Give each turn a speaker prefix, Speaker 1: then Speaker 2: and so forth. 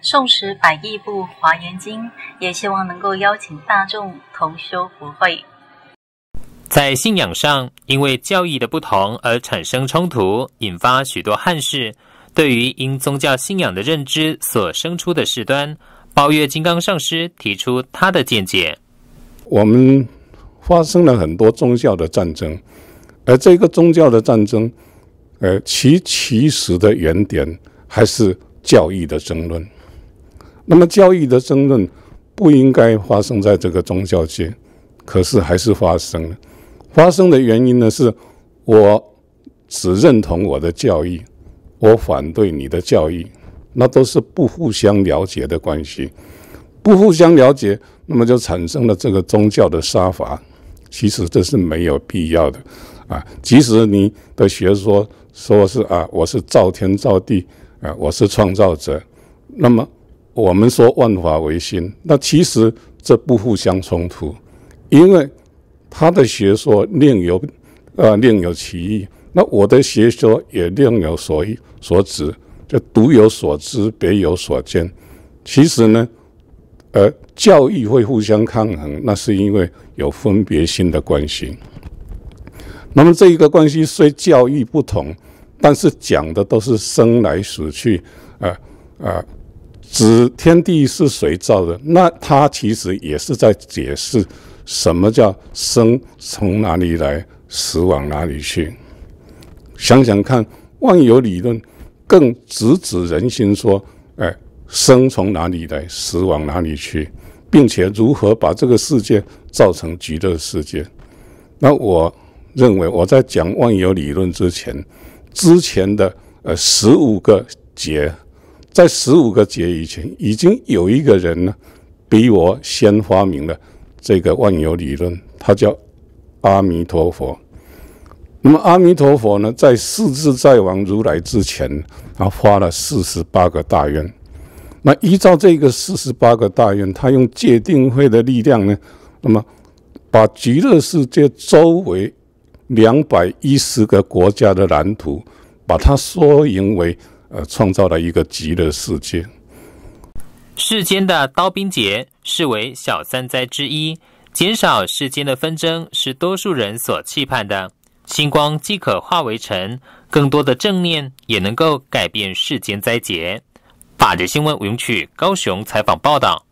Speaker 1: 宋时百亿部华严经，也希望能够邀请大众同修佛会。在信仰上，因为教义的不同而产生冲突，引发许多汉事。对于因宗教信仰的认知所生出的事端，包月金刚上师提出他的见解。
Speaker 2: 我们发生了很多宗教的战争，而这个宗教的战争，呃，其其实的原点还是教义的争论。那么教育的争论不应该发生在这个宗教界，可是还是发生了。发生的原因呢是，我只认同我的教义，我反对你的教义，那都是不互相了解的关系。不互相了解，那么就产生了这个宗教的杀伐。其实这是没有必要的啊！即使你的学说说是啊，我是造天造地啊，我是创造者，那么。我们说万法唯心，那其实这不互相冲突，因为他的学说另有呃另有其意，那我的学说也另有所意所指，就独有所知，别有所见。其实呢，呃，教义会互相抗衡，那是因为有分别心的关系。那么这一个关系虽教义不同，但是讲的都是生来死去，啊啊。指天地是谁造的？那他其实也是在解释什么叫生从哪里来，死往哪里去。想想看，万有理论更直指人心，说：哎，生从哪里来，死往哪里去，并且如何把这个世界造成极乐世界。那我认为我在讲万有理论之前，之前的呃十五个节。在十五个节以前，已经有一个人呢，比我先发明了这个万有理论，他叫阿弥陀佛。那么阿弥陀佛呢，在四字在王如来之前，他发了四十八个大愿。那依照这个四十八个大愿，他用界定会的力量呢，那么把极乐世界周围两百一十个国家的蓝图，把它缩营为。呃，创造了一个极乐世界。
Speaker 1: 世间的刀兵劫是为小三灾之一，减少世间的纷争是多数人所期盼的。星光既可化为尘，更多的正念也能够改变世间灾劫。法治新闻，吴永取高雄采访报道。